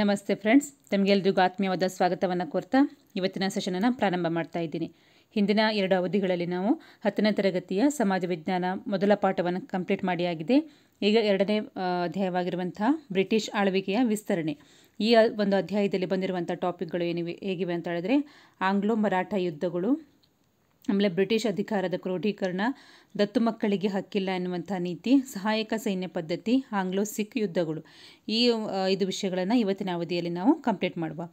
ನಮಸ್ತೆ ಫ್ರೆಂಡ್ಸ್ ತಮಗೆಲ್ರಿಗೂ ಆತ್ಮೀಯವಾದ ಸ್ವಾಗತವನ್ನು ಕೋರ್ತಾ ಇವತ್ತಿನ ಸೆಷನನ್ನು ಪ್ರಾರಂಭ ಮಾಡ್ತಾ ಇದ್ದೀನಿ ಹಿಂದಿನ ಎರಡು ಅವಧಿಗಳಲ್ಲಿ ನಾವು ಹತ್ತನೇ ತರಗತಿಯ ಸಮಾಜ ವಿಜ್ಞಾನ ಮೊದಲ ಪಾಠವನ್ನು ಕಂಪ್ಲೀಟ್ ಮಾಡಿ ಆಗಿದೆ ಈಗ ಎರಡನೇ ಅಧ್ಯಾಯವಾಗಿರುವಂತಹ ಬ್ರಿಟಿಷ್ ಆಳ್ವಿಕೆಯ ವಿಸ್ತರಣೆ ಈ ಒಂದು ಅಧ್ಯಾಯದಲ್ಲಿ ಬಂದಿರುವಂಥ ಟಾಪಿಕ್ಗಳು ಏನಿವೆ ಹೇಗಿವೆ ಅಂತ ಹೇಳಿದ್ರೆ ಆಂಗ್ಲೋ ಮರಾಠ ಯುದ್ಧಗಳು ಆಮೇಲೆ ಬ್ರಿಟಿಷ್ ಅಧಿಕಾರದ ಕ್ರೋಢೀಕರಣ ದತ್ತು ಮಕ್ಕಳಿಗೆ ಹಕ್ಕಿಲ್ಲ ಎನ್ನುವಂಥ ನೀತಿ ಸಹಾಯಕ ಸೈನ್ಯ ಪದ್ಧತಿ ಆಂಗ್ಲೋ ಸಿಖ್ ಯುದ್ಧಗಳು ಈ ಐದು ವಿಷಯಗಳನ್ನು ಇವತ್ತಿನ ಅವಧಿಯಲ್ಲಿ ನಾವು ಕಂಪ್ಲೀಟ್ ಮಾಡುವ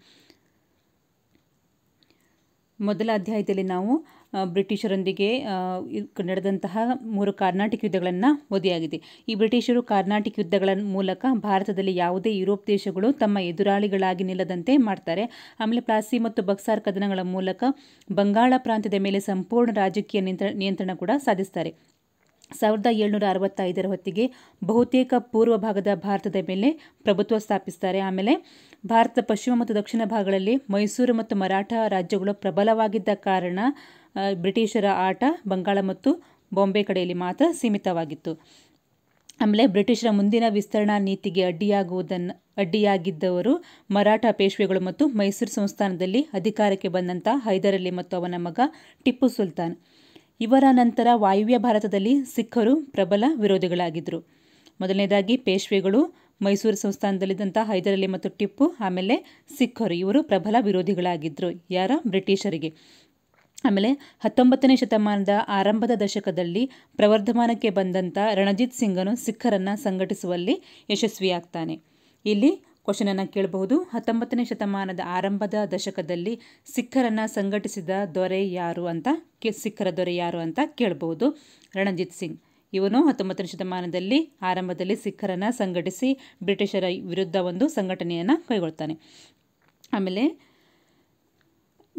ಮೊದಲ ಅಧ್ಯಾಯದಲ್ಲಿ ನಾವು ಬ್ರಿಟಿಷರೊಂದಿಗೆ ನಡೆದಂತಹ ಮೂರು ಕಾರ್ನಾಟಿಕ್ ಯುದ್ಧಗಳನ್ನು ವದಿಯಾಗಿದೆ ಈ ಬ್ರಿಟಿಷರು ಕಾರ್ನಾಟಿಕ್ ಯುದ್ಧಗಳ ಮೂಲಕ ಭಾರತದಲ್ಲಿ ಯಾವುದೇ ಯುರೋಪ್ ದೇಶಗಳು ತಮ್ಮ ಎದುರಾಳಿಗಳಾಗಿ ನಿಲ್ಲದಂತೆ ಮಾಡ್ತಾರೆ ಆಮೇಲೆ ಪ್ಲಾಸಿ ಮತ್ತು ಬಕ್ಸಾರ್ ಕದನಗಳ ಮೂಲಕ ಬಂಗಾಳ ಪ್ರಾಂತ್ಯದ ಮೇಲೆ ಸಂಪೂರ್ಣ ರಾಜಕೀಯ ನಿಯಂತ್ರಣ ನಿಯಂತ್ರಣ ಕೂಡ ಸಾಧಿಸ್ತಾರೆ ಸಾವಿರದ ಏಳ್ನೂರ ಅರವತ್ತೈದರ ಹೊತ್ತಿಗೆ ಬಹುತೇಕ ಪೂರ್ವ ಭಾಗದ ಭಾರತದ ಮೇಲೆ ಪ್ರಭುತ್ವ ಸ್ಥಾಪಿಸ್ತಾರೆ ಆಮೇಲೆ ಭಾರತದ ಪಶ್ಚಿಮ ಮತ್ತು ದಕ್ಷಿಣ ಭಾಗಗಳಲ್ಲಿ ಮೈಸೂರು ಮತ್ತು ಮರಾಠ ರಾಜ್ಯಗಳು ಪ್ರಬಲವಾಗಿದ್ದ ಕಾರಣ ಬ್ರಿಟಿಷರ ಆಟ ಬಂಗಾಳ ಮತ್ತು ಬಾಂಬೆ ಕಡೆಯಲ್ಲಿ ಮಾತ್ರ ಸೀಮಿತವಾಗಿತ್ತು ಆಮೇಲೆ ಬ್ರಿಟಿಷರ ಮುಂದಿನ ವಿಸ್ತರಣಾ ನೀತಿಗೆ ಅಡ್ಡಿಯಾಗುವುದನ್ನು ಅಡ್ಡಿಯಾಗಿದ್ದವರು ಮರಾಠ ಪೇಶ್ವೆಗಳು ಮತ್ತು ಮೈಸೂರು ಸಂಸ್ಥಾನದಲ್ಲಿ ಅಧಿಕಾರಕ್ಕೆ ಬಂದಂಥ ಹೈದರಲಿ ಮತ್ತು ಅವನ ಮಗ ಟಿಪ್ಪು ಸುಲ್ತಾನ್ ಇವರ ನಂತರ ವಾಯುವ್ಯ ಭಾರತದಲ್ಲಿ ಸಿಖ್ಖರು ಪ್ರಬಲ ವಿರೋಧಿಗಳಾಗಿದ್ದರು ಮೊದಲನೇದಾಗಿ ಪೇಶ್ವೆಗಳು ಮೈಸೂರು ಸಂಸ್ಥಾನದಲ್ಲಿದ್ದಂಥ ಹೈದರಲಿ ಮತ್ತು ಟಿಪ್ಪು ಆಮೇಲೆ ಸಿಖ್ಖರು ಇವರು ಪ್ರಬಲ ವಿರೋಧಿಗಳಾಗಿದ್ದರು ಯಾರ ಬ್ರಿಟಿಷರಿಗೆ ಆಮೇಲೆ ಹತ್ತೊಂಬತ್ತನೇ ಶತಮಾನದ ಆರಂಭದ ದಶಕದಲ್ಲಿ ಪ್ರವರ್ಧಮಾನಕ್ಕೆ ಬಂದಂಥ ರಣಜಿತ್ ಸಿಂಗನು ಸಿಖ್ಖರನ್ನು ಸಂಘಟಿಸುವಲ್ಲಿ ಯಶಸ್ವಿಯಾಗ್ತಾನೆ ಇಲ್ಲಿ ಕ್ವಶನನ್ನು ಕೇಳಬಹುದು ಹತ್ತೊಂಬತ್ತನೇ ಶತಮಾನದ ಆರಂಭದ ದಶಕದಲ್ಲಿ ಸಿಖ್ಖರನ್ನು ಸಂಘಟಿಸಿದ ದೊರೆ ಯಾರು ಅಂತ ಕೆ ಸಿಖ್ಖರ ದೊರೆ ಯಾರು ಅಂತ ಕೇಳಬಹುದು ರಣಜಿತ್ ಸಿಂಗ್ ಇವನು ಹತ್ತೊಂಬತ್ತನೇ ಶತಮಾನದಲ್ಲಿ ಆರಂಭದಲ್ಲಿ ಸಿಖ್ಖರನ್ನು ಸಂಘಟಿಸಿ ಬ್ರಿಟಿಷರ ವಿರುದ್ಧ ಒಂದು ಸಂಘಟನೆಯನ್ನು ಕೈಗೊಳ್ತಾನೆ ಆಮೇಲೆ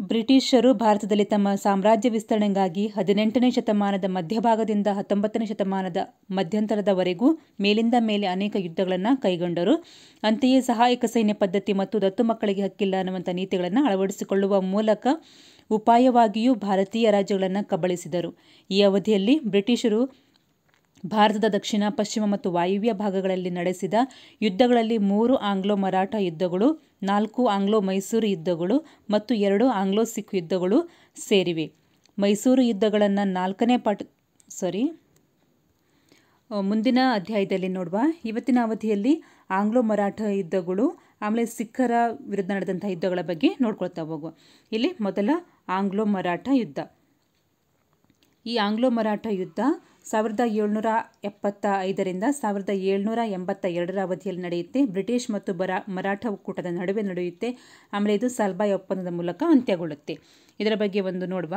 ಬ್ರಿಟಿಷರು ಭಾರತದಲ್ಲಿ ತಮ್ಮ ಸಾಮ್ರಾಜ್ಯ ವಿಸ್ತರಣೆಗಾಗಿ ಹದಿನೆಂಟನೇ ಶತಮಾನದ ಮಧ್ಯಭಾಗದಿಂದ ಹತ್ತೊಂಬತ್ತನೇ ಶತಮಾನದ ಮಧ್ಯಂತರದವರೆಗೂ ಮೇಲಿಂದ ಮೇಲೆ ಅನೇಕ ಯುದ್ಧಗಳನ್ನು ಕೈಗೊಂಡರು ಅಂತೆಯೇ ಸಹಾಯಕ ಸೈನ್ಯ ಪದ್ಧತಿ ಮತ್ತು ದತ್ತು ಮಕ್ಕಳಿಗೆ ಹಕ್ಕಿಲ್ಲ ಅನ್ನುವಂಥ ನೀತಿಗಳನ್ನು ಅಳವಡಿಸಿಕೊಳ್ಳುವ ಮೂಲಕ ಉಪಾಯವಾಗಿಯೂ ಭಾರತೀಯ ರಾಜ್ಯಗಳನ್ನು ಕಬಳಿಸಿದರು ಈ ಅವಧಿಯಲ್ಲಿ ಬ್ರಿಟಿಷರು ಭಾರತದ ದಕ್ಷಿಣ ಪಶ್ಚಿಮ ಮತ್ತು ವಾಯುವ್ಯ ಭಾಗಗಳಲ್ಲಿ ನಡೆಸಿದ ಯುದ್ಧಗಳಲ್ಲಿ ಮೂರು ಆಂಗ್ಲೋ ಮರಾಠ ಯುದ್ಧಗಳು ನಾಲ್ಕು ಆಂಗ್ಲೋ ಮೈಸೂರು ಯುದ್ಧಗಳು ಮತ್ತು ಎರಡು ಆಂಗ್ಲೋ ಸಿಖ್ ಯುದ್ಧಗಳು ಸೇರಿವೆ ಮೈಸೂರು ಯುದ್ಧಗಳನ್ನು ನಾಲ್ಕನೇ ಪಾಠ ಸಾರಿ ಮುಂದಿನ ಅಧ್ಯಾಯದಲ್ಲಿ ನೋಡುವ ಇವತ್ತಿನ ಅವಧಿಯಲ್ಲಿ ಆಂಗ್ಲೋ ಮರಾಠ ಯುದ್ಧಗಳು ಆಮೇಲೆ ಸಿಖ್ಖರ ವಿರುದ್ಧ ನಡೆದಂಥ ಯುದ್ಧಗಳ ಬಗ್ಗೆ ನೋಡ್ಕೊಳ್ತಾ ಹೋಗುವ ಇಲ್ಲಿ ಮೊದಲ ಆಂಗ್ಲೋ ಮರಾಠ ಯುದ್ಧ ಈ ಆಂಗ್ಲೋ ಮರಾಠ ಯುದ್ಧ ಸಾವಿರದ ಏಳ್ನೂರ ಎಪ್ಪತ್ತ ಐದರಿಂದ ಸಾವಿರದ ಏಳ್ನೂರ ಎಂಬತ್ತ ಎರಡರ ಅವಧಿಯಲ್ಲಿ ನಡೆಯುತ್ತೆ ಬ್ರಿಟಿಷ್ ಮತ್ತು ಬರ ಮರಾಠ ಒಕ್ಕೂಟದ ನಡುವೆ ನಡೆಯುತ್ತೆ ಆಮೇಲೆ ಇದು ಸಲ್ಬಾಯ್ ಒಪ್ಪಂದದ ಮೂಲಕ ಅಂತ್ಯಗೊಳ್ಳುತ್ತೆ ಇದರ ಬಗ್ಗೆ ಒಂದು ನೋಡುವ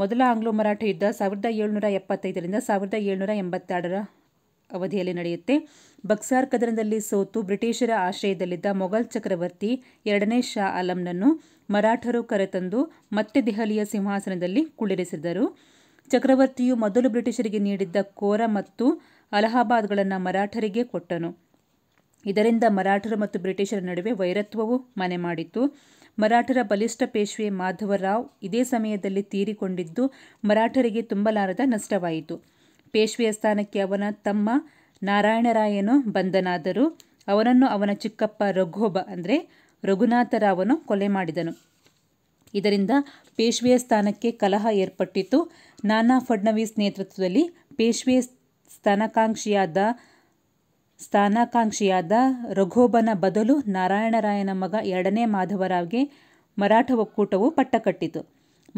ಮೊದಲ ಆಂಗ್ಲೋ ಮರಾಠ ಯುದ್ಧ ಸಾವಿರದ ಏಳ್ನೂರ ಎಪ್ಪತ್ತೈದರಿಂದ ಸಾವಿರದ ಏಳ್ನೂರ ಎಂಬತ್ತೆರಡರ ಅವಧಿಯಲ್ಲಿ ನಡೆಯುತ್ತೆ ಬಕ್ಸಾರ್ ಕದನದಲ್ಲಿ ಸೋತು ಬ್ರಿಟಿಷರ ಆಶ್ರಯದಲ್ಲಿದ್ದ ಮೊಘಲ್ ಚಕ್ರವರ್ತಿ ಎರಡನೇ ಶಾ ಅಲಂನನ್ನು ಮರಾಠರು ಕರೆತಂದು ಮತ್ತೆ ದೆಹಲಿಯ ಸಿಂಹಾಸನದಲ್ಲಿ ಕುಳ್ಳಿರಿಸಿದರು ಚಕ್ರವರ್ತಿಯು ಮೊದಲು ಬ್ರಿಟಿಷರಿಗೆ ನೀಡಿದ್ದ ಕೋರ ಮತ್ತು ಅಲಹಾಬಾದ್ಗಳನ್ನು ಮರಾಠರಿಗೆ ಕೊಟ್ಟನು ಇದರಿಂದ ಮರಾಠರು ಮತ್ತು ಬ್ರಿಟಿಷರ ನಡುವೆ ವೈರತ್ವವು ಮನೆ ಮಾಡಿತು ಮರಾಠರ ಬಲಿಷ್ಠ ಪೇಶ್ವೆ ಮಾಧವರಾವ್ ಇದೇ ಸಮಯದಲ್ಲಿ ತೀರಿಕೊಂಡಿದ್ದು ಮರಾಠರಿಗೆ ತುಂಬಲಾರದ ನಷ್ಟವಾಯಿತು ಪೇಶ್ವೆಯ ಸ್ಥಾನಕ್ಕೆ ಅವನ ತಮ್ಮ ನಾರಾಯಣರಾಯನು ಬಂಧನಾದರು ಅವನನ್ನು ಅವನ ಚಿಕ್ಕಪ್ಪ ರಘೋಬ ಅಂದರೆ ರಘುನಾಥರಾವನು ಕೊಲೆ ಮಾಡಿದನು ಇದರಿಂದ ಪೇಶ್ವೆಯ ಸ್ಥಾನಕ್ಕೆ ಕಲಹ ಏರ್ಪಟ್ಟಿತು ನಾನಾ ಫಡ್ನವೀಸ್ ನೇತೃತ್ವದಲ್ಲಿ ಪೇಶ್ವೆ ಸ್ಥಾನಕಾಂಕ್ಷಿಯಾದ ಸ್ಥಾನಾಕಾಂಕ್ಷಿಯಾದ ರಘೋಬನ ಬದಲು ನಾರಾಯಣರಾಯನ ಮಗ ಎರಡನೇ ಮಾಧವರಾವ್ಗೆ ಮರಾಠ ಒಕ್ಕೂಟವು ಪಟ್ಟಕಟ್ಟಿತು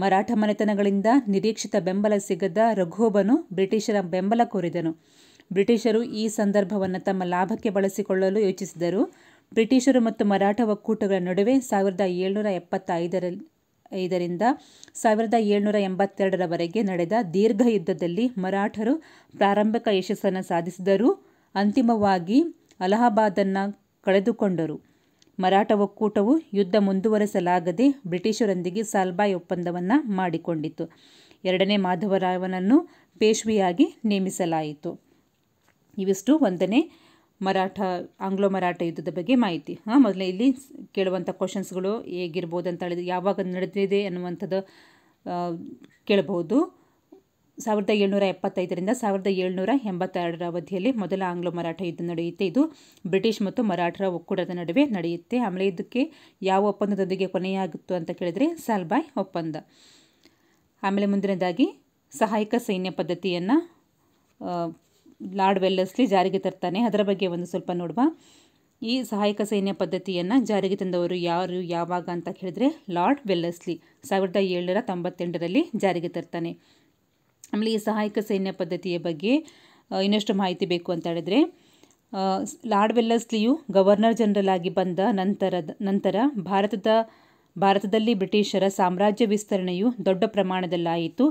ಮರಾಠ ಮನೆತನಗಳಿಂದ ನಿರೀಕ್ಷಿತ ಬೆಂಬಲ ಸಿಗದ ರಘೋಬನು ಬ್ರಿಟಿಷರ ಬೆಂಬಲ ಕೋರಿದನು ಬ್ರಿಟಿಷರು ಈ ಸಂದರ್ಭವನ್ನು ತಮ್ಮ ಲಾಭಕ್ಕೆ ಬಳಸಿಕೊಳ್ಳಲು ಯೋಚಿಸಿದರು ಬ್ರಿಟಿಷರು ಮತ್ತು ಮರಾಠ ಒಕ್ಕೂಟಗಳ ನಡುವೆ ಸಾವಿರದ ಏಳ್ನೂರ ಎಪ್ಪತ್ತೈದರಲ್ಲಿ ಐದರಿಂದ ಸಾವಿರದ ಏಳ್ನೂರ ಎಂಬತ್ತೆರಡರವರೆಗೆ ನಡೆದ ದೀರ್ಘ ಯುದ್ಧದಲ್ಲಿ ಮರಾಠರು ಪ್ರಾರಂಭಿಕ ಯಶಸ್ಸನ್ನು ಸಾಧಿಸಿದರೂ ಅಂತಿಮವಾಗಿ ಅಲಹಾಬಾದನ್ನು ಕಳೆದುಕೊಂಡರು ಮರಾಠ ಒಕ್ಕೂಟವು ಯುದ್ಧ ಮುಂದುವರೆಸಲಾಗದೆ ಬ್ರಿಟಿಷರೊಂದಿಗೆ ಸಾಲ್ಬಾಯ್ ಒಪ್ಪಂದವನ್ನು ಮಾಡಿಕೊಂಡಿತು ಎರಡನೇ ಮಾಧವರಾವನನ್ನು ಪೇಶ್ವಿಯಾಗಿ ನೇಮಿಸಲಾಯಿತು ಇವಿಷ್ಟು ಒಂದನೇ ಮರಾಠ ಆಂಗ್ಲೋ ಮರಾಠ ಯುದ್ಧದ ಬಗ್ಗೆ ಮಾಹಿತಿ ಹಾಂ ಮೊದಲೇ ಇಲ್ಲಿ ಕೇಳುವಂಥ ಕ್ವಶನ್ಸ್ಗಳು ಹೇಗಿರ್ಬೋದು ಅಂತ ಹೇಳಿದ್ರೆ ಯಾವಾಗ ನಡೆದಿದೆ ಅನ್ನುವಂಥದ್ದು ಕೇಳಬಹುದು ಸಾವಿರದ ಏಳ್ನೂರ ಎಪ್ಪತ್ತೈದರಿಂದ ಸಾವಿರದ ಏಳ್ನೂರ ಎಂಬತ್ತೆರಡರ ಅವಧಿಯಲ್ಲಿ ಮೊದಲ ಆಂಗ್ಲೋ ಮರಾಠ ಯುದ್ಧ ನಡೆಯುತ್ತೆ ಇದು ಬ್ರಿಟಿಷ್ ಮತ್ತು ಮರಾಠರ ಒಕ್ಕೂಟದ ನಡುವೆ ನಡೆಯುತ್ತೆ ಆಮೇಲೆ ಇದಕ್ಕೆ ಯಾವ ಒಪ್ಪಂದದೊಂದಿಗೆ ಕೊನೆಯಾಗಿತ್ತು ಅಂತ ಕೇಳಿದರೆ ಸಾಲ್ಬಾಯ್ ಒಪ್ಪಂದ ಆಮೇಲೆ ಮುಂದಿನದಾಗಿ ಸಹಾಯಕ ಸೈನ್ಯ ಪದ್ಧತಿಯನ್ನು ಲಾರ್ಡ್ ವೆಲ್ಲಸ್ಲಿ ಜಾರಿಗೆ ತರ್ತಾನೆ ಅದರ ಬಗ್ಗೆ ಒಂದು ಸ್ವಲ್ಪ ನೋಡುವ ಈ ಸಹಾಯಕ ಸೈನ್ಯ ಪದ್ಧತಿಯನ್ನು ಜಾರಿಗೆ ತಂದವರು ಯಾರು ಯಾವಾಗ ಅಂತ ಕೇಳಿದರೆ ಲಾರ್ಡ್ ವೆಲ್ಲಸ್ಲಿ ಸಾವಿರದ ಏಳ್ನೂರ ತೊಂಬತ್ತೆಂಟರಲ್ಲಿ ಜಾರಿಗೆ ತರ್ತಾನೆ ಆಮೇಲೆ ಈ ಸಹಾಯಕ ಸೈನ್ಯ ಪದ್ಧತಿಯ ಬಗ್ಗೆ ಇನ್ನಷ್ಟು ಮಾಹಿತಿ ಬೇಕು ಅಂತ ಹೇಳಿದರೆ ಲಾರ್ಡ್ ವೆಲ್ಲಸ್ಲಿಯು ಗವರ್ನರ್ ಜನರಲ್ ಆಗಿ ಬಂದ ನಂತರದ ನಂತರ ಭಾರತದ ಭಾರತದಲ್ಲಿ ಬ್ರಿಟಿಷರ ಸಾಮ್ರಾಜ್ಯ ವಿಸ್ತರಣೆಯು ದೊಡ್ಡ ಪ್ರಮಾಣದಲ್ಲಾಯಿತು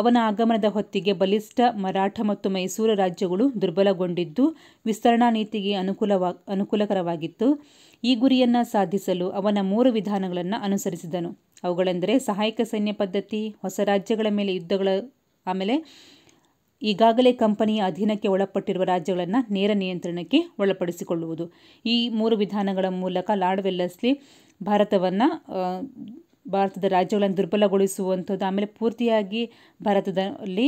ಅವನ ಆಗಮನದ ಹೊತ್ತಿಗೆ ಬಲಿಷ್ಠ ಮರಾಠ ಮತ್ತು ಮೈಸೂರು ರಾಜ್ಯಗಳು ದುರ್ಬಲಗೊಂಡಿದ್ದು ವಿಸ್ತರಣಾ ನೀತಿಗೆ ಅನುಕೂಲವಾ ಅನುಕೂಲಕರವಾಗಿತ್ತು ಈ ಗುರಿಯನ್ನು ಸಾಧಿಸಲು ಅವನ ಮೂರು ವಿಧಾನಗಳನ್ನು ಅನುಸರಿಸಿದನು ಅವುಗಳೆಂದರೆ ಸಹಾಯಕ ಸೈನ್ಯ ಪದ್ಧತಿ ಹೊಸ ರಾಜ್ಯಗಳ ಮೇಲೆ ಯುದ್ಧಗಳ ಆಮೇಲೆ ಈಗಾಗಲೇ ಕಂಪನಿಯ ಅಧೀನಕ್ಕೆ ಒಳಪಟ್ಟಿರುವ ರಾಜ್ಯಗಳನ್ನು ನೇರ ನಿಯಂತ್ರಣಕ್ಕೆ ಒಳಪಡಿಸಿಕೊಳ್ಳುವುದು ಈ ಮೂರು ವಿಧಾನಗಳ ಮೂಲಕ ಲಾರ್ಡ್ ವೆಲ್ಲಸ್ಲಿ ಭಾರತವನ್ನು ಭಾರತದ ರಾಜ್ಯಗಳನ್ನು ದುರ್ಬಲಗೊಳಿಸುವಂಥದ್ದು ಆಮೇಲೆ ಪೂರ್ತಿಯಾಗಿ ಭಾರತದಲ್ಲಿ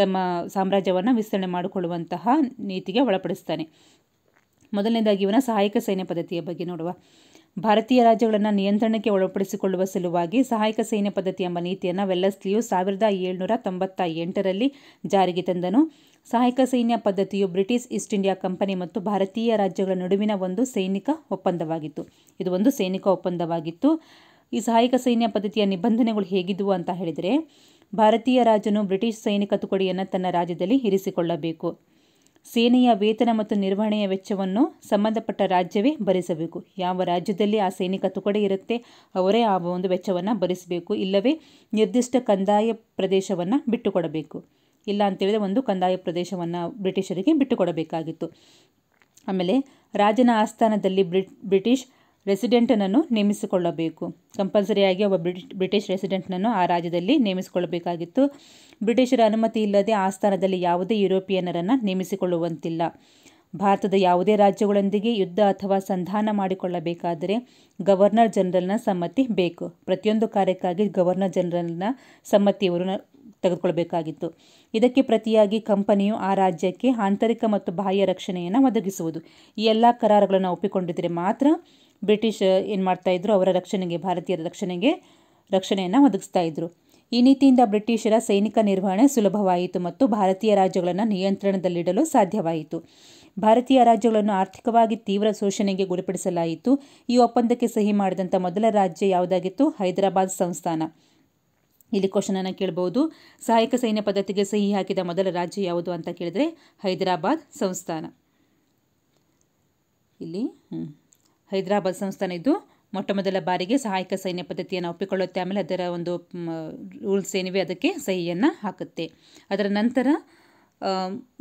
ತಮ್ಮ ಸಾಮ್ರಾಜ್ಯವನ್ನು ವಿಸ್ತರಣೆ ಮಾಡಿಕೊಳ್ಳುವಂತಹ ನೀತಿಗೆ ಒಳಪಡಿಸ್ತಾನೆ ಮೊದಲನೇದಾಗಿ ಇವನ ಸಹಾಯಕ ಸೈನ್ಯ ಪದ್ಧತಿಯ ಬಗ್ಗೆ ನೋಡುವ ಭಾರತೀಯ ರಾಜ್ಯಗಳನ್ನು ನಿಯಂತ್ರಣಕ್ಕೆ ಒಳಪಡಿಸಿಕೊಳ್ಳುವ ಸಲುವಾಗಿ ಸಹಾಯಕ ಸೈನ್ಯ ಪದ್ಧತಿ ಎಂಬ ನೀತಿಯನ್ನು ವೆಲ್ಲಸ್ಲಿಯು ಸಾವಿರದ ಏಳ್ನೂರ ತೊಂಬತ್ತ ಎಂಟರಲ್ಲಿ ಜಾರಿಗೆ ತಂದನು ಸಹಾಯಕ ಸೈನ್ಯ ಪದ್ಧತಿಯು ಬ್ರಿಟಿಷ್ ಈಸ್ಟ್ ಇಂಡಿಯಾ ಕಂಪನಿ ಮತ್ತು ಭಾರತೀಯ ರಾಜ್ಯಗಳ ನಡುವಿನ ಒಂದು ಸೈನಿಕ ಒಪ್ಪಂದವಾಗಿತ್ತು ಇದು ಒಂದು ಸೈನಿಕ ಒಪ್ಪಂದವಾಗಿತ್ತು ಈ ಸಹಾಯಕ ಸೈನ್ಯ ಪದ್ಧತಿಯ ನಿಬಂಧನೆಗಳು ಹೇಗಿದ್ದವು ಅಂತ ಹೇಳಿದರೆ ಭಾರತೀಯ ರಾಜನು ಬ್ರಿಟಿಷ್ ಸೈನಿಕ ತುಕಡಿಯನ್ನು ತನ್ನ ರಾಜ್ಯದಲ್ಲಿ ಇರಿಸಿಕೊಳ್ಳಬೇಕು ಸೇನೆಯ ವೇತನ ಮತ್ತು ನಿರ್ವಹಣೆಯ ವೆಚ್ಚವನ್ನು ಸಂಬಂಧಪಟ್ಟ ರಾಜ್ಯವೇ ಭರಿಸಬೇಕು ಯಾವ ರಾಜ್ಯದಲ್ಲಿ ಆ ಸೈನಿಕ ತುಕಡಿ ಇರುತ್ತೆ ಅವರೇ ಆ ಒಂದು ವೆಚ್ಚವನ್ನು ಭರಿಸಬೇಕು ಇಲ್ಲವೇ ನಿರ್ದಿಷ್ಟ ಕಂದಾಯ ಪ್ರದೇಶವನ್ನು ಬಿಟ್ಟುಕೊಡಬೇಕು ಇಲ್ಲ ಅಂತೇಳಿದ್ರೆ ಒಂದು ಕಂದಾಯ ಪ್ರದೇಶವನ್ನು ಬ್ರಿಟಿಷರಿಗೆ ಬಿಟ್ಟುಕೊಡಬೇಕಾಗಿತ್ತು ಆಮೇಲೆ ರಾಜನ ಆಸ್ಥಾನದಲ್ಲಿ ಬ್ರಿಟಿಷ್ ರೆಸಿಡೆಂಟನನ್ನು ನೇಮಿಸಿಕೊಳ್ಳಬೇಕು ಕಂಪಲ್ಸರಿಯಾಗಿ ಒಬ್ಬ ಬ್ರಿಟಿಷ್ ಬ್ರಿಟಿಷ್ ರೆಸಿಡೆಂಟ್ನನ್ನು ಆ ರಾಜ್ಯದಲ್ಲಿ ನೇಮಿಸಿಕೊಳ್ಳಬೇಕಾಗಿತ್ತು ಬ್ರಿಟಿಷರ ಅನುಮತಿ ಇಲ್ಲದೆ ಆ ಸ್ಥಾನದಲ್ಲಿ ಯಾವುದೇ ಯುರೋಪಿಯನ್ನರನ್ನು ನೇಮಿಸಿಕೊಳ್ಳುವಂತಿಲ್ಲ ಭಾರತದ ಯಾವುದೇ ರಾಜ್ಯಗಳೊಂದಿಗೆ ಯುದ್ಧ ಅಥವಾ ಸಂಧಾನ ಮಾಡಿಕೊಳ್ಳಬೇಕಾದರೆ ಗವರ್ನರ್ ಜನರಲ್ನ ಸಮ್ಮತಿ ಬೇಕು ಪ್ರತಿಯೊಂದು ಕಾರ್ಯಕ್ಕಾಗಿ ಗವರ್ನರ್ ಜನರಲ್ನ ಸಮ್ಮತಿ ತೆಗೆದುಕೊಳ್ಳಬೇಕಾಗಿತ್ತು ಇದಕ್ಕೆ ಪ್ರತಿಯಾಗಿ ಕಂಪನಿಯು ಆ ರಾಜ್ಯಕ್ಕೆ ಆಂತರಿಕ ಮತ್ತು ಬಾಹ್ಯ ರಕ್ಷಣೆಯನ್ನು ಒದಗಿಸುವುದು ಈ ಎಲ್ಲ ಕರಾರುಗಳನ್ನು ಒಪ್ಪಿಕೊಂಡಿದ್ದರೆ ಮಾತ್ರ ಬ್ರಿಟಿಷ್ ಏನು ಮಾಡ್ತಾಯಿದ್ರು ಅವರ ರಕ್ಷಣೆಗೆ ಭಾರತೀಯರ ರಕ್ಷಣೆಗೆ ರಕ್ಷಣೆಯನ್ನು ಒದಗಿಸ್ತಾ ಇದ್ದರು ಈ ನೀತಿಯಿಂದ ಬ್ರಿಟಿಷರ ಸೈನಿಕ ನಿರ್ವಹಣೆ ಸುಲಭವಾಯಿತು ಮತ್ತು ಭಾರತೀಯ ರಾಜ್ಯಗಳನ್ನು ನಿಯಂತ್ರಣದಲ್ಲಿಡಲು ಸಾಧ್ಯವಾಯಿತು ಭಾರತೀಯ ರಾಜ್ಯಗಳನ್ನು ಆರ್ಥಿಕವಾಗಿ ತೀವ್ರ ಶೋಷಣೆಗೆ ಗುರಿಪಡಿಸಲಾಯಿತು ಈ ಒಪ್ಪಂದಕ್ಕೆ ಸಹಿ ಮಾಡಿದಂಥ ಮೊದಲ ರಾಜ್ಯ ಯಾವುದಾಗಿತ್ತು ಹೈದರಾಬಾದ್ ಸಂಸ್ಥಾನ ಇಲ್ಲಿ ಕ್ವಶನನ್ನು ಕೇಳ್ಬೋದು ಸಹಾಯಕ ಸೈನ್ಯ ಪದ್ಧತಿಗೆ ಸಹಿ ಹಾಕಿದ ಮೊದಲ ರಾಜ್ಯ ಯಾವುದು ಅಂತ ಕೇಳಿದರೆ ಹೈದರಾಬಾದ್ ಸಂಸ್ಥಾನ ಇಲ್ಲಿ ಹೈದರಾಬಾದ್ ಸಂಸ್ಥಾನ ಇದು ಮೊಟ್ಟ ಮೊದಲ ಬಾರಿಗೆ ಸಹಾಯಕ ಸೈನ್ಯ ಪದ್ಧತಿಯನ್ನು ಒಪ್ಪಿಕೊಳ್ಳುತ್ತೆ ಆಮೇಲೆ ಅದರ ಒಂದು ರೂಲ್ಸ್ ಏನಿವೆ ಅದಕ್ಕೆ ಸಹಿಯನ್ನು ಹಾಕುತ್ತೆ ಅದರ ನಂತರ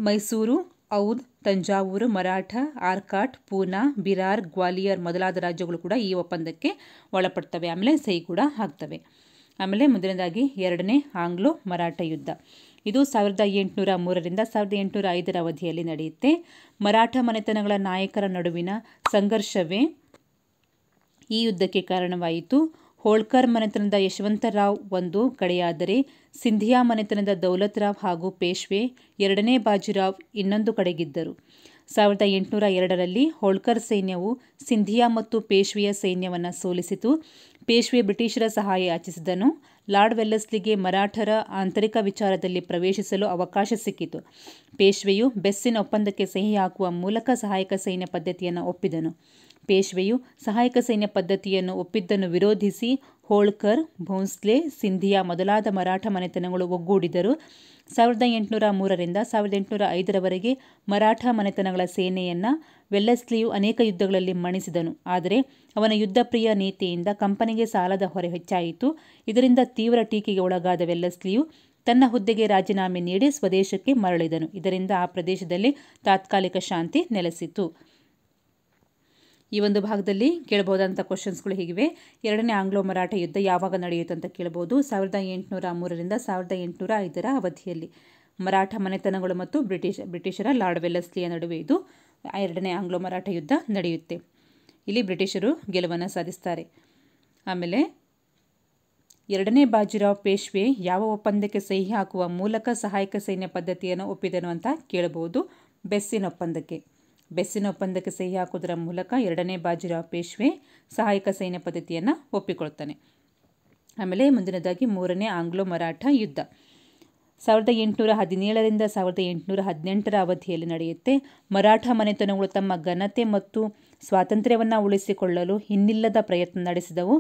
ಮೈಸೂರು ಔದ್ ತಂಜಾವೂರು ಮರಾಠ ಆರ್ಕಾಟ್ ಪೂನಾ ಬಿರಾರ್ ಗ್ವಾಲಿಯರ್ ಮೊದಲಾದ ರಾಜ್ಯಗಳು ಕೂಡ ಈ ಒಪ್ಪಂದಕ್ಕೆ ಒಳಪಡ್ತವೆ ಆಮೇಲೆ ಸಹಿ ಕೂಡ ಹಾಕ್ತವೆ ಆಮೇಲೆ ಮುಂದಿನದಾಗಿ ಎರಡನೇ ಆಂಗ್ಲೋ ಮರಾಠ ಯುದ್ಧ ಇದು ಸಾವಿರದ ಎಂಟುನೂರ ಮೂರರಿಂದ ಸಾವಿರದ ಎಂಟುನೂರ ಐದರ ಅವಧಿಯಲ್ಲಿ ನಡೆಯುತ್ತೆ ಮರಾಠ ಮನೆತನಗಳ ನಾಯಕರ ನಡುವಿನ ಸಂಘರ್ಷವೇ ಈ ಯುದ್ಧಕ್ಕೆ ಕಾರಣವಾಯಿತು ಹೋಳ್ಕರ್ ಮನೆತನದ ಯಶವಂತರಾವ್ ಒಂದು ಕಡೆಯಾದರೆ ಸಿಂಧಿಯಾ ಮನೆತನದ ದೌಲತ್ ರಾವ್ ಹಾಗೂ ಪೇಶ್ವೆ ಎರಡನೇ ಬಾಜಿರಾವ್ ಇನ್ನೊಂದು ಕಡೆಗಿದ್ದರು ಸಾವಿರದ ಎಂಟುನೂರ ಎರಡರಲ್ಲಿ ಹೋಳ್ಕರ್ ಸೈನ್ಯವು ಸಿಂಧಿಯಾ ಮತ್ತು ಪೇಶ್ವೆಯ ಸೈನ್ಯವನ್ನು ಸೋಲಿಸಿತು ಪೇಶ್ವೆ ಬ್ರಿಟಿಷರ ಸಹಾಯ ಯಾಚಿಸಿದನು ಲಾರ್ಡ್ ವೆಲ್ಲಸ್ಲಿಗೆ ಮರಾಠರ ಆಂತರಿಕ ವಿಚಾರದಲ್ಲಿ ಪ್ರವೇಶಿಸಲು ಅವಕಾಶ ಸಿಕ್ಕಿತು ಪೇಶ್ವೆಯು ಬೆಸ್ಸಿನ ಒಪ್ಪಂದಕ್ಕೆ ಸಹಿ ಹಾಕುವ ಮೂಲಕ ಸಹಾಯಕ ಸೈನ್ಯ ಪದ್ಧತಿಯನ್ನು ಒಪ್ಪಿದನು ಪೇಶ್ವೆಯು ಸಹಾಯಕ ಸೈನ್ಯ ಪದ್ಧತಿಯನ್ನು ಒಪ್ಪಿದ್ದನ್ನು ವಿರೋಧಿಸಿ ಹೋಳ್ಕರ್ ಭೋಂಸ್ಲೆ ಸಿಂಧಿಯಾ ಮೊದಲಾದ ಮರಾಠ ಮನೆತನಗಳು ಒಗ್ಗೂಡಿದರು ಸಾವಿರದ ಎಂಟುನೂರ ಮೂರರಿಂದ ಸಾವಿರದ ಎಂಟುನೂರ ಐದರವರೆಗೆ ಮರಾಠ ಮನೆತನಗಳ ಸೇನೆಯನ್ನು ವೆಲ್ಲಸ್ಲಿಯು ಅನೇಕ ಯುದ್ಧಗಳಲ್ಲಿ ಮಣಿಸಿದನು ಆದರೆ ಅವನ ಯುದ್ಧಪ್ರಿಯ ನೀತಿಯಿಂದ ಕಂಪನಿಗೆ ಸಾಲದ ಹೊರೆ ಹೆಚ್ಚಾಯಿತು ಇದರಿಂದ ತೀವ್ರ ಟೀಕೆಗೆ ಒಳಗಾದ ವೆಲ್ಲಸ್ಲಿಯು ತನ್ನ ಹುದ್ದೆಗೆ ರಾಜೀನಾಮೆ ನೀಡಿ ಸ್ವದೇಶಕ್ಕೆ ಮರಳಿದನು ಇದರಿಂದ ಆ ಪ್ರದೇಶದಲ್ಲಿ ತಾತ್ಕಾಲಿಕ ಶಾಂತಿ ನೆಲೆಸಿತು ಈ ಒಂದು ಭಾಗದಲ್ಲಿ ಕೇಳಬಹುದಾದಂಥ ಕ್ವಶನ್ಸ್ಗಳು ಹೇಗಿವೆ ಎರಡನೇ ಆಂಗ್ಲೋ ಮರಾಠ ಯುದ್ಧ ಯಾವಾಗ ನಡೆಯುತ್ತೆ ಅಂತ ಕೇಳ್ಬೋದು ಸಾವಿರದ ಎಂಟುನೂರ ಮೂರರಿಂದ ಸಾವಿರದ ಎಂಟುನೂರ ಐದರ ಅವಧಿಯಲ್ಲಿ ಮರಾಠ ಮನೆತನಗಳು ಮತ್ತು ಬ್ರಿಟಿಷ್ ಬ್ರಿಟಿಷರ ಲಾರ್ಡ್ ವೆಲ್ಲಸ್ಲಿಯ ನಡುವೆ ಇದು ಎರಡನೇ ಆಂಗ್ಲೋ ಮರಾಠ ಯುದ್ಧ ನಡೆಯುತ್ತೆ ಇಲ್ಲಿ ಬ್ರಿಟಿಷರು ಗೆಲುವನ್ನು ಸಾಧಿಸ್ತಾರೆ ಆಮೇಲೆ ಎರಡನೇ ಬಾಜಿರಾವ್ ಪೇಶ್ವೆ ಯಾವ ಒಪ್ಪಂದಕ್ಕೆ ಸಹಿ ಹಾಕುವ ಮೂಲಕ ಸಹಾಯಕ ಸೈನ್ಯ ಪದ್ಧತಿಯನ್ನು ಒಪ್ಪಿದನು ಅಂತ ಕೇಳಬಹುದು ಬೆಸ್ಸಿನ ಒಪ್ಪಂದಕ್ಕೆ ಬೆಸ್ಸಿನ ಒಪ್ಪಂದಕ್ಕೆ ಸಹಿ ಹಾಕುವುದರ ಮೂಲಕ ಎರಡನೇ ಬಾಜಿರಾವ್ ಪೇಶ್ವೆ ಸಹಾಯಕ ಸೈನ್ಯ ಪದ್ಧತಿಯನ್ನು ಒಪ್ಪಿಕೊಳ್ತಾನೆ ಆಮೇಲೆ ಮುಂದಿನದಾಗಿ ಮೂರನೇ ಆಂಗ್ಲೋ ಮರಾಠ ಯುದ್ಧ ಸಾವಿರದ ಎಂಟುನೂರ ಹದಿನೇಳರಿಂದ ಸಾವಿರದ ಎಂಟುನೂರ ಹದಿನೆಂಟರ ಅವಧಿಯಲ್ಲಿ ನಡೆಯುತ್ತೆ ಮರಾಠ ಮನೆತನಗಳು ತಮ್ಮ ಘನತೆ ಮತ್ತು ಸ್ವಾತಂತ್ರ್ಯವನ್ನು ಉಳಿಸಿಕೊಳ್ಳಲು ಇನ್ನಿಲ್ಲದ ಪ್ರಯತ್ನ ನಡೆಸಿದವು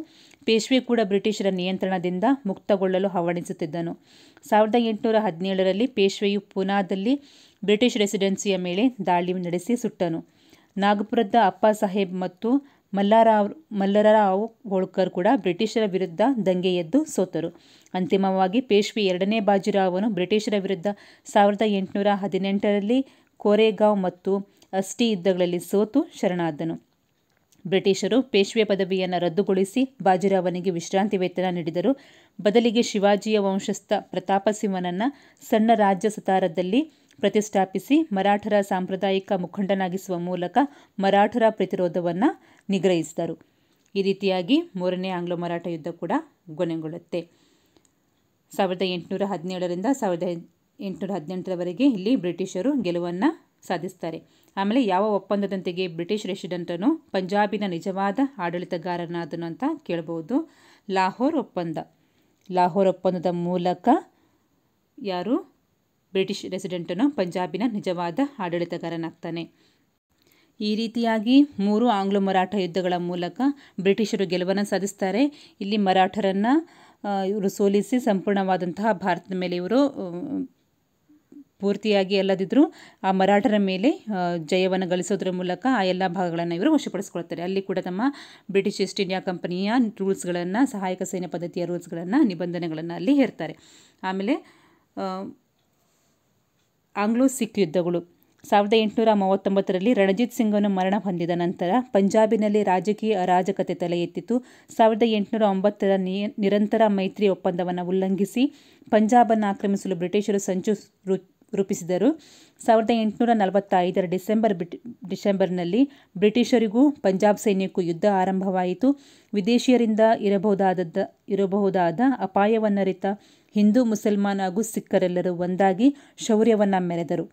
ಪೇಶ್ವೆ ಕೂಡ ಬ್ರಿಟಿಷರ ನಿಯಂತ್ರಣದಿಂದ ಮುಕ್ತಗೊಳ್ಳಲು ಹವಣಿಸುತ್ತಿದ್ದನು ಸಾವಿರದ ಎಂಟುನೂರ ಹದಿನೇಳರಲ್ಲಿ ಪೇಶ್ವೆಯು ಪುನಾದಲ್ಲಿ ಬ್ರಿಟಿಷ್ ರೆಸಿಡೆನ್ಸಿಯ ಮೇಲೆ ದಾಳಿ ನಡೆಸಿ ಸುಟ್ಟನು ನಾಗಪುರದ ಅಪ್ಪ ಸಾಹೇಬ್ ಮತ್ತು ಮಲ್ಲಾರಾವ್ ಮಲ್ಲರಾವ್ ಹೋಳ್ಕರ್ ಕೂಡ ಬ್ರಿಟಿಷರ ವಿರುದ್ಧ ದಂಗೆ ಎದ್ದು ಸೋತರು ಅಂತಿಮವಾಗಿ ಪೇಶ್ವಿ ಎರಡನೇ ಬಾಜಿರಾವನು ಬ್ರಿಟಿಷರ ವಿರುದ್ಧ ಸಾವಿರದ ಎಂಟುನೂರ ಹದಿನೆಂಟರಲ್ಲಿ ಕೋರೆಗಾಂವ್ ಮತ್ತು ಅಷ್ಟಿ ಯುದ್ಧಗಳಲ್ಲಿ ಸೋತು ಶರಣಾದನು ಬ್ರಿಟಿಷರು ಪೇಶ್ವೆ ಪದವಿಯನ್ನು ರದ್ದುಗೊಳಿಸಿ ಬಾಜಿರಾವನಿಗೆ ವಿಶ್ರಾಂತಿ ವೇತನ ನೀಡಿದರು ಬದಲಿಗೆ ಶಿವಾಜಿಯ ವಂಶಸ್ಥ ಪ್ರತಾಪಸಿಂಹನನ್ನು ಸಣ್ಣ ರಾಜ್ಯ ಸತಾರದಲ್ಲಿ ಪ್ರತಿಷ್ಠಾಪಿಸಿ ಮರಾಠರ ಸಾಂಪ್ರದಾಯಿಕ ಮುಖಂಡನಾಗಿಸುವ ಮೂಲಕ ಮರಾಠರ ಪ್ರತಿರೋಧವನ್ನು ನಿಗ್ರಹಿಸಿದರು ಈ ರೀತಿಯಾಗಿ ಮೂರನೇ ಆಂಗ್ಲೋ ಮರಾಠ ಯುದ್ಧ ಕೂಡ ಕೊನೆಗೊಳ್ಳುತ್ತೆ ಸಾವಿರದ ಎಂಟುನೂರ ಹದಿನೇಳರಿಂದ ಸಾವಿರದ ಎಂಟುನೂರ ಹದಿನೆಂಟರವರೆಗೆ ಇಲ್ಲಿ ಬ್ರಿಟಿಷರು ಗೆಲುವನ್ನು ಸಾಧಿಸ್ತಾರೆ ಆಮೇಲೆ ಯಾವ ಒಪ್ಪಂದದಂತೆಗೆ ಬ್ರಿಟಿಷ್ ರೆಸಿಡೆಂಟನು ಪಂಜಾಬಿನ ನಿಜವಾದ ಆಡಳಿತಗಾರನಾದನು ಅಂತ ಕೇಳ್ಬೋದು ಲಾಹೋರ್ ಒಪ್ಪಂದ ಲಾಹೋರ್ ಒಪ್ಪಂದದ ಮೂಲಕ ಯಾರು ಬ್ರಿಟಿಷ್ ರೆಸಿಡೆಂಟನು ಪಂಜಾಬಿನ ನಿಜವಾದ ಆಡಳಿತಗಾರನಾಗ್ತಾನೆ ಈ ರೀತಿಯಾಗಿ ಮೂರು ಆಂಗ್ಲ ಮರಾಠ ಯುದ್ಧಗಳ ಮೂಲಕ ಬ್ರಿಟಿಷರು ಗೆಲುವನ್ನು ಸಾಧಿಸ್ತಾರೆ ಇಲ್ಲಿ ಮರಾಠರನ್ನು ಇವರು ಸೋಲಿಸಿ ಸಂಪೂರ್ಣವಾದಂತಹ ಭಾರತದ ಮೇಲೆ ಇವರು ಪೂರ್ತಿಯಾಗಿ ಅಲ್ಲದಿದ್ದರೂ ಆ ಮರಾಠರ ಮೇಲೆ ಜಯವನ್ನು ಗಳಿಸೋದ್ರ ಮೂಲಕ ಆ ಎಲ್ಲ ಭಾಗಗಳನ್ನು ಇವರು ವಶಪಡಿಸ್ಕೊಳ್ತಾರೆ ಅಲ್ಲಿ ಕೂಡ ತಮ್ಮ ಬ್ರಿಟಿಷ್ ಈಸ್ಟ್ ಇಂಡಿಯಾ ಕಂಪನಿಯ ರೂಲ್ಸ್ಗಳನ್ನು ಸಹಾಯಕ ಸೇನೆ ಪದ್ಧತಿಯ ರೂಲ್ಸ್ಗಳನ್ನು ನಿಬಂಧನೆಗಳನ್ನು ಅಲ್ಲಿ ಹೇರ್ತಾರೆ ಆಮೇಲೆ ಆಂಗ್ಲೋ ಸಿಖ್ ಯುದ್ಧಗಳು ಸಾವಿರದ ಎಂಟುನೂರ ಮೂವತ್ತೊಂಬತ್ತರಲ್ಲಿ ರಣಜಿತ್ ಸಿಂಗನ್ನು ಮರಣ ಹೊಂದಿದ ನಂತರ ಪಂಜಾಬಿನಲ್ಲಿ ರಾಜಕೀಯ ಅರಾಜಕತೆ ತಲೆ ಎತ್ತಿತ್ತು ಸಾವಿರದ ಎಂಟುನೂರ ಒಂಬತ್ತರ ನಿರಂತರ ಮೈತ್ರಿ ಒಪ್ಪಂದವನ್ನು ಉಲ್ಲಂಘಿಸಿ ಪಂಜಾಬನ್ನು ಆಕ್ರಮಿಸಲು ಬ್ರಿಟಿಷರು ಸಂಚು ರೂಪಿಸಿದರು ಸಾವಿರದ ಎಂಟುನೂರ ನಲವತ್ತೈದರ ಡಿಸೆಂಬರ್ ಬ್ರಿಟ್ ಡಿಸೆಂಬರ್ನಲ್ಲಿ ಬ್ರಿಟಿಷರಿಗೂ ಪಂಜಾಬ್ ಸೈನ್ಯಕ್ಕೂ ಯುದ್ಧ ಆರಂಭವಾಯಿತು ವಿದೇಶಿಯರಿಂದ ಇರಬಹುದಾದದ್ದ ಇರಬಹುದಾದ ಅಪಾಯವನ್ನರಿತ ಹಿಂದೂ ಮುಸಲ್ಮಾನ್ ಹಾಗೂ ಸಿಖ್ಖರೆಲ್ಲರೂ ಒಂದಾಗಿ ಶೌರ್ಯವನ್ನು ಮೆರೆದರು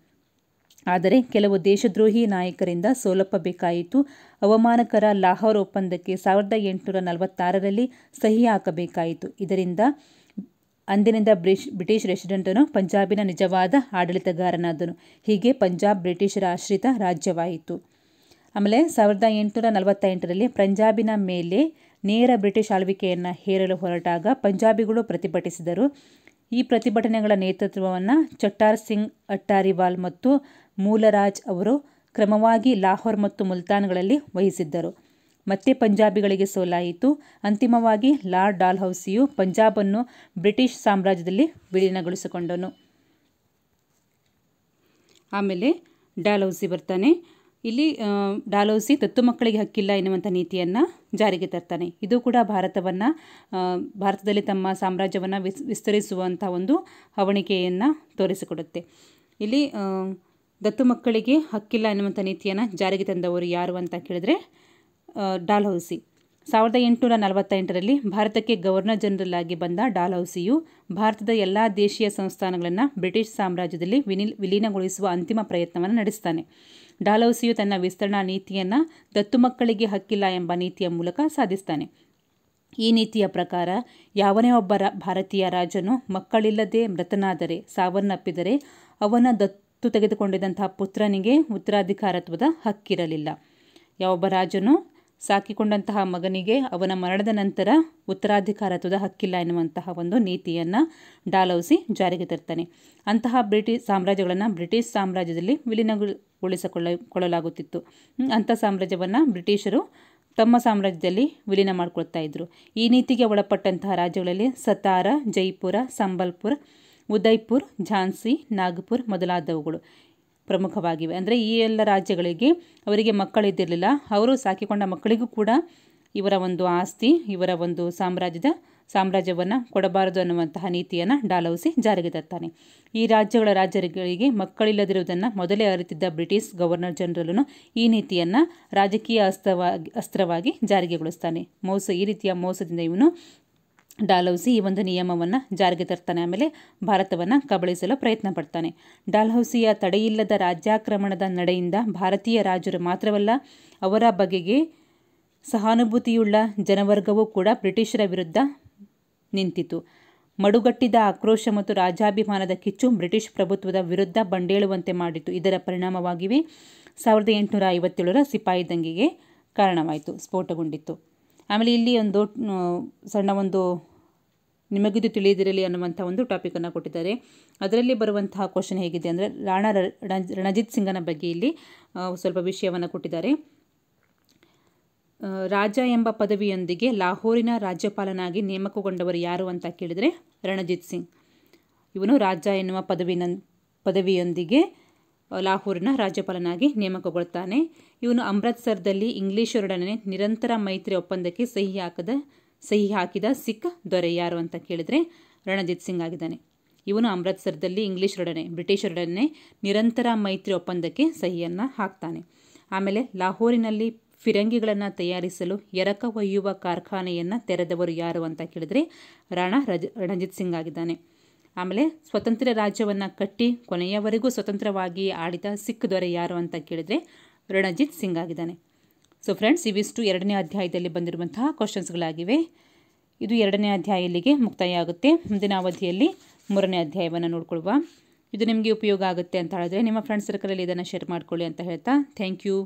ಆದರೆ ಕೆಲವು ದೇಶದ್ರೋಹಿ ನಾಯಕರಿಂದ ಸೋಲಪ್ಪಬೇಕಾಯಿತು ಅವಮಾನಕರ ಲಾಹೋರ್ ಒಪ್ಪಂದಕ್ಕೆ ಸಾವಿರದ ಎಂಟುನೂರ ನಲವತ್ತಾರರಲ್ಲಿ ಸಹಿ ಹಾಕಬೇಕಾಯಿತು ಇದರಿಂದ ಅಂದಿನಿಂದ ಬ್ರಿಷ್ ಬ್ರಿಟಿಷ್ ರೆಸಿಡೆಂಟನು ಪಂಜಾಬಿನ ನಿಜವಾದ ಆಡಳಿತಗಾರನಾದನು ಹೀಗೆ ಪಂಜಾಬ್ ಬ್ರಿಟಿಷರ ಆಶ್ರಿತ ರಾಜ್ಯವಾಯಿತು ಆಮೇಲೆ ಸಾವಿರದ ಎಂಟುನೂರ ನಲವತ್ತೆಂಟರಲ್ಲಿ ಪಂಜಾಬಿನ ಮೇಲೆ ನೇರ ಬ್ರಿಟಿಷ್ ಆಳ್ವಿಕೆಯನ್ನು ಹೇರಲು ಹೊರಟಾಗ ಪಂಜಾಬಿಗಳು ಪ್ರತಿಭಟಿಸಿದರು ಈ ಪ್ರತಿಭಟನೆಗಳ ನೇತೃತ್ವವನ್ನು ಚಟ್ಟಾರ್ ಸಿಂಗ್ ಅಟ್ಟಾರಿವಾಲ್ ಮತ್ತು ಮೂಲರಾಜ್ ಅವರು ಕ್ರಮವಾಗಿ ಲಾಹೋರ್ ಮತ್ತು ಮುಲ್ತಾನ್ಗಳಲ್ಲಿ ವಹಿಸಿದ್ದರು ಮತ್ತೆ ಪಂಜಾಬಿಗಳಿಗೆ ಸೋಲಾಯಿತು ಅಂತಿಮವಾಗಿ ಲಾರ್ಡ್ ಡಾಲ್ಹೌಸಿಯು ಪಂಜಾಬನ್ನು ಬ್ರಿಟಿಷ್ ಸಾಮ್ರಾಜ್ಯದಲ್ಲಿ ವಿಲೀನಗೊಳಿಸಿಕೊಂಡನು ಆಮೇಲೆ ಡಾಲ್ಹೌಸಿ ಬರ್ತಾನೆ ಇಲ್ಲಿ ಡಾಲ್ಹೌಸಿ ದತ್ತು ಮಕ್ಕಳಿಗೆ ಹಕ್ಕಿಲ್ಲ ಎನ್ನುವಂಥ ನೀತಿಯನ್ನು ಜಾರಿಗೆ ತರ್ತಾನೆ ಇದು ಕೂಡ ಭಾರತವನ್ನು ಭಾರತದಲ್ಲಿ ತಮ್ಮ ಸಾಮ್ರಾಜ್ಯವನ್ನು ವಿಸ್ ವಿಸ್ತರಿಸುವಂಥ ಒಂದು ಹವಣಿಕೆಯನ್ನು ತೋರಿಸಿಕೊಡುತ್ತೆ ಇಲ್ಲಿ ದತ್ತು ಮಕ್ಕಳಿಗೆ ಹಕ್ಕಿಲ್ಲ ಎನ್ನುವಂಥ ನೀತಿಯನ್ನು ಜಾರಿಗೆ ತಂದವರು ಯಾರು ಅಂತ ಕೇಳಿದ್ರೆ ಡಾಲ್ ಹೌಸಿ ಸಾವಿರದ ಎಂಟುನೂರ ನಲವತ್ತೆಂಟರಲ್ಲಿ ಭಾರತಕ್ಕೆ ಗವರ್ನರ್ ಜನರಲ್ ಆಗಿ ಬಂದ ಡಾಲ್ ಹೌಸಿಯು ಭಾರತದ ಎಲ್ಲ ದೇಶೀಯ ಸಂಸ್ಥಾನಗಳನ್ನು ಬ್ರಿಟಿಷ್ ಸಾಮ್ರಾಜ್ಯದಲ್ಲಿ ವಿಲೀನಗೊಳಿಸುವ ಅಂತಿಮ ಪ್ರಯತ್ನವನ್ನು ನಡೆಸ್ತಾನೆ ಡಾಲ್ ತನ್ನ ವಿಸ್ತರಣಾ ನೀತಿಯನ್ನು ದತ್ತು ಮಕ್ಕಳಿಗೆ ಹಕ್ಕಿಲ್ಲ ಎಂಬ ನೀತಿಯ ಮೂಲಕ ಸಾಧಿಸ್ತಾನೆ ಈ ನೀತಿಯ ಪ್ರಕಾರ ಯಾವನೇ ಒಬ್ಬ ಭಾರತೀಯ ರಾಜನು ಮಕ್ಕಳಿಲ್ಲದೆ ಮೃತನಾದರೆ ಸಾವನ್ನಪ್ಪಿದರೆ ಅವನ ದತ್ತು ತೆಗೆದುಕೊಂಡಿದ್ದಂತಹ ಪುತ್ರನಿಗೆ ಉತ್ತರಾಧಿಕಾರತ್ವದ ಹಕ್ಕಿರಲಿಲ್ಲ ಯಾವೊಬ್ಬ ರಾಜನು ಸಾಕಿಕೊಂಡಂತಹ ಮಗನಿಗೆ ಅವನ ಮರಣದ ನಂತರ ಉತ್ತರಾಧಿಕಾರತ್ವದ ಹಕ್ಕಿಲ್ಲ ಎನ್ನುವಂತಹ ಒಂದು ನೀತಿಯನ್ನು ಡಾಲೌಸಿ ಜಾರಿಗೆ ತರ್ತಾನೆ ಅಂತಹ ಬ್ರಿಟಿಷ್ ಸಾಮ್ರಾಜ್ಯಗಳನ್ನು ಬ್ರಿಟಿಷ್ ಸಾಮ್ರಾಜ್ಯದಲ್ಲಿ ಕೊಳ್ಳಲಾಗುತ್ತಿತ್ತು ಅಂಥ ಸಾಮ್ರಾಜ್ಯವನ್ನು ಬ್ರಿಟಿಷರು ತಮ್ಮ ಸಾಮ್ರಾಜ್ಯದಲ್ಲಿ ವಿಲೀನ ಮಾಡಿಕೊಳ್ತಾ ಇದ್ದರು ಈ ನೀತಿಗೆ ಒಳಪಟ್ಟಂತಹ ರಾಜ್ಯಗಳಲ್ಲಿ ಸತಾರ ಜೈಪುರ ಸಂಬಲ್ಪುರ್ ಉದಯ್ಪುರ್ ಝಾನ್ಸಿ ನಾಗ್ಪುರ್ ಮೊದಲಾದವುಗಳು ಪ್ರಮುಖವಾಗಿವೆ ಅಂದರೆ ಈ ಎಲ್ಲ ರಾಜ್ಯಗಳಿಗೆ ಅವರಿಗೆ ಮಕ್ಕಳಿದ್ದಿರಲಿಲ್ಲ ಅವರು ಸಾಕಿಕೊಂಡ ಮಕ್ಕಳಿಗೂ ಕೂಡ ಇವರ ಒಂದು ಆಸ್ತಿ ಇವರ ಒಂದು ಸಾಮ್ರಾಜ್ಯದ ಸಾಮ್ರಾಜ್ಯವನ್ನು ಕೊಡಬಾರದು ಅನ್ನುವಂತಹ ನೀತಿಯನ್ನು ಡಾಲೌಸಿ ಜಾರಿಗೆ ತರ್ತಾನೆ ಈ ರಾಜ್ಯಗಳ ರಾಜ್ಯಗಳಿಗೆ ಮಕ್ಕಳಿಲ್ಲದಿರುವುದನ್ನು ಮೊದಲೇ ಅರಿತಿದ್ದ ಬ್ರಿಟಿಷ್ ಗವರ್ನರ್ ಜನರಲ್ನು ಈ ನೀತಿಯನ್ನು ರಾಜಕೀಯ ಅಸ್ತ್ರವಾಗಿ ಅಸ್ತ್ರವಾಗಿ ಜಾರಿಗೆಗೊಳಿಸ್ತಾನೆ ಮೋಸ ಈ ರೀತಿಯ ಮೋಸದಿಂದ ಇವನು ಡಾಲ್ಹೌಸಿ ಈ ಒಂದು ನಿಯಮವನ್ನು ಜಾರಿಗೆ ತರ್ತಾನೆ ಆಮೇಲೆ ಭಾರತವನ್ನು ಕಬಳಿಸಲು ಪ್ರಯತ್ನ ಪಡ್ತಾನೆ ಡಾಲ್ಹೌಸಿಯ ತಡೆಯಿಲ್ಲದ ರಾಜ್ಯಾಕ್ರಮಣದ ನಡೆಯಿಂದ ಭಾರತೀಯ ರಾಜರು ಮಾತ್ರವಲ್ಲ ಅವರ ಬಗೆಗೆ ಸಹಾನುಭೂತಿಯುಳ್ಳ ಜನವರ್ಗವೂ ಕೂಡ ಬ್ರಿಟಿಷರ ವಿರುದ್ಧ ನಿಂತಿತು ಮಡುಗಟ್ಟಿದ ಆಕ್ರೋಶ ಮತ್ತು ರಾಜಾಭಿಮಾನದ ಕಿಚ್ಚು ಬ್ರಿಟಿಷ್ ಪ್ರಭುತ್ವದ ವಿರುದ್ಧ ಬಂಡೇಳುವಂತೆ ಮಾಡಿತು ಇದರ ಪರಿಣಾಮವಾಗಿವೆ ಸಾವಿರದ ಎಂಟುನೂರ ಐವತ್ತೇಳರ ಸಿಪಾಯಿ ದಂಗೆಗೆ ಕಾರಣವಾಯಿತು ಸ್ಫೋಟಗೊಂಡಿತ್ತು ಆಮೇಲೆ ಇಲ್ಲಿ ಒಂದು ಸಣ್ಣ ಒಂದು ನಿಮಗಿದು ತಿಳಿದಿರಲಿ ಅನ್ನುವಂಥ ಒಂದು ಟಾಪಿಕನ್ನು ಕೊಟ್ಟಿದ್ದಾರೆ ಅದರಲ್ಲಿ ಬರುವಂತಹ ಕ್ವಶನ್ ಹೇಗಿದೆ ಅಂದರೆ ರಾಣಾ ರಣಜಿತ್ ಸಿಂಗನ ಬಗ್ಗೆ ಇಲ್ಲಿ ಸ್ವಲ್ಪ ವಿಷಯವನ್ನು ಕೊಟ್ಟಿದ್ದಾರೆ ರಾಜ ಎಂಬ ಪದವಿಯೊಂದಿಗೆ ಲಾಹೋರಿನ ರಾಜ್ಯಪಾಲನಾಗಿ ನೇಮಕಗೊಂಡವರು ಯಾರು ಅಂತ ಕೇಳಿದರೆ ರಣಜಿತ್ ಸಿಂಗ್ ಇವನು ರಾಜ ಎನ್ನುವ ಪದವಿನ ಪದವಿಯೊಂದಿಗೆ ಲಾಹೋರಿನ ರಾಜ್ಯಪಾಲನಾಗಿ ನೇಮಕಗೊಳ್ತಾನೆ ಇವನು ಅಮೃತ್ಸರ್ದಲ್ಲಿ ಇಂಗ್ಲಿಷರೊಡನೆ ನಿರಂತರ ಮೈತ್ರಿ ಒಪ್ಪಂದಕ್ಕೆ ಸಹಿ ಹಾಕದ ಸಹಿ ಹಾಕಿದ ಸಿಖ್ ದೊರೆ ಯಾರು ಅಂತ ಕೇಳಿದರೆ ರಣಜಿತ್ ಸಿಂಗ್ ಆಗಿದ್ದಾನೆ ಇವನು ಅಮೃತಸರದಲ್ಲಿ ಇಂಗ್ಲೀಷರೊಡನೆ ಬ್ರಿಟಿಷರೊಡನೆ ನಿರಂತರ ಮೈತ್ರಿ ಒಪ್ಪಂದಕ್ಕೆ ಸಹಿಯನ್ನು ಹಾಕ್ತಾನೆ ಆಮೇಲೆ ಲಾಹೋರಿನಲ್ಲಿ ಫಿರಂಗಿಗಳನ್ನು ತಯಾರಿಸಲು ಎರಕ ಒಯ್ಯುವ ಕಾರ್ಖಾನೆಯನ್ನು ತೆರೆದವರು ಯಾರು ಅಂತ ಕೇಳಿದರೆ ರಾಣಾ ರಜ ರಣಜಿತ್ ಸಿಂಗ್ ಆಗಿದ್ದಾನೆ ಆಮೇಲೆ ಸ್ವತಂತ್ರ ರಾಜ್ಯವನ್ನು ಕಟ್ಟಿ ಕೊನೆಯವರೆಗೂ ಸ್ವತಂತ್ರವಾಗಿ ಆಡಿದ ಸಿಖ್ ದೊರೆ ಯಾರು ಅಂತ ಕೇಳಿದರೆ ರಣಜಿತ್ ಸಿಂಗ್ ಆಗಿದ್ದಾನೆ ಸೊ ಫ್ರೆಂಡ್ಸ್ ಇವಿಷ್ಟು ಎರಡನೇ ಅಧ್ಯಾಯದಲ್ಲಿ ಬಂದಿರುವಂತಹ ಕ್ವಶನ್ಸ್ಗಳಾಗಿವೆ ಇದು ಎರಡನೇ ಅಧ್ಯಾಯ ಇಲ್ಲಿಗೆ ಮುಕ್ತಾಯ ಆಗುತ್ತೆ ಮುಂದಿನ ಅವಧಿಯಲ್ಲಿ ಮೂರನೇ ಅಧ್ಯಾಯವನ್ನು ನೋಡ್ಕೊಳ್ಳುವ ಇದು ನಿಮಗೆ ಉಪಯೋಗ ಆಗುತ್ತೆ ಅಂತ ಹೇಳಿದ್ರೆ ನಿಮ್ಮ ಫ್ರೆಂಡ್ಸ್ ಸರ್ಕಲಲ್ಲಿ ಇದನ್ನು ಶೇರ್ ಮಾಡ್ಕೊಳ್ಳಿ ಅಂತ ಹೇಳ್ತಾ ಥ್ಯಾಂಕ್ ಯು